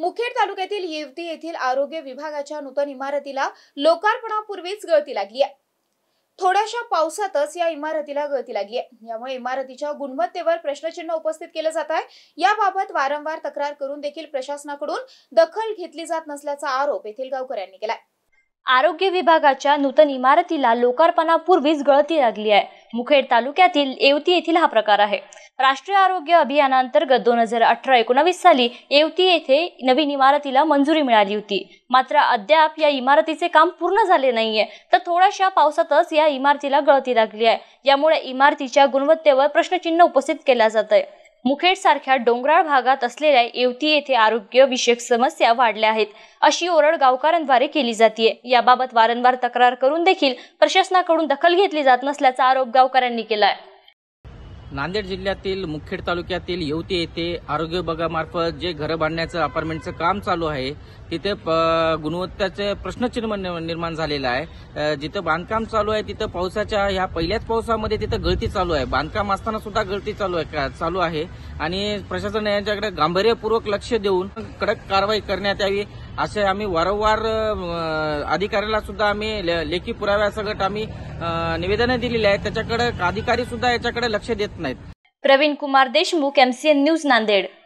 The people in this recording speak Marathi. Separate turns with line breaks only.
मुखेड तालुक्यातील येवती येथील आरोग्य विभागाच्या नूतन इमारतीला लोकार्पणापूर्वीच गळती लागली आहे थोड्याशा पावसातच या इमारतीला गळती लागली आहे यामुळे इमारतीच्या गुणवत्तेवर प्रश्नचिन्ह उपस्थित केलं जात आहे याबाबत वारंवार तक्रार करून देखील प्रशासनाकडून दखल घेतली जात नसल्याचा आरोप येथील गावकऱ्यांनी केलाय
आरोग्य विभागाच्या नूतन इमारतीला लोकार्पणापूर्वीच गळती लागली आहे मुखेड तालुक्यातील येवती येथील हा प्रकार आहे राष्ट्रीय आरोग्य अभियानांतर्गत दोन हजार अठरा एकोणावीस साली येवती येथे नवीन इमारतीला मंजुरी मिळाली होती मात्र अद्याप या इमारतीचे काम पूर्ण झाले नाहीये तर थोड्याशा पावसातच या इमारतीला गळती लागली आहे यामुळे इमारतीच्या गुणवत्तेवर प्रश्नचिन्ह उपस्थित केला जात आहे मुखेड सारख्या डोंगराळ भागात असलेल्या येवती येथे आरोग्य विषयक समस्या वाढल्या आहेत अशी ओरड गावकऱ्यांद्वारे केली जाते याबाबत वारंवार तक्रार करून देखील प्रशासनाकडून दखल घेतली जात नसल्याचा आरोप गावकऱ्यांनी केला आहे
नांदेड जिल्ह्यातील मुखेड तालुक्यातील येवती येथे आरोग्य विभागामार्फत जे घरं बांधण्याचं अपार्टमेंटचं काम चालू आहे तिथे गुणवत्ताचे प्रश्नचिन्ह निर्माण झालेलं आहे जिथं बांधकाम चालू आहे तिथं पावसाच्या ह्या पहिल्याच पावसामध्ये तिथं गळती चालू आहे बांधकाम असताना सुद्धा गळती चालू आहे चालू आहे आणि प्रशासन यांच्याकडे गांभीर्यपूर्वक लक्ष देऊन कडक कारवाई करण्यात यावी असे आम्ही वारंवार अधिकाऱ्याला सुद्धा आम्ही लेखी पुराव्यासकट आम्ही निवेदनं दिलेली आहेत त्याच्याकडे अधिकारी सुद्धा याच्याकडे लक्ष देत नाहीत
प्रवीण कुमार देशमुख एमसीएन न्यूज नांदेड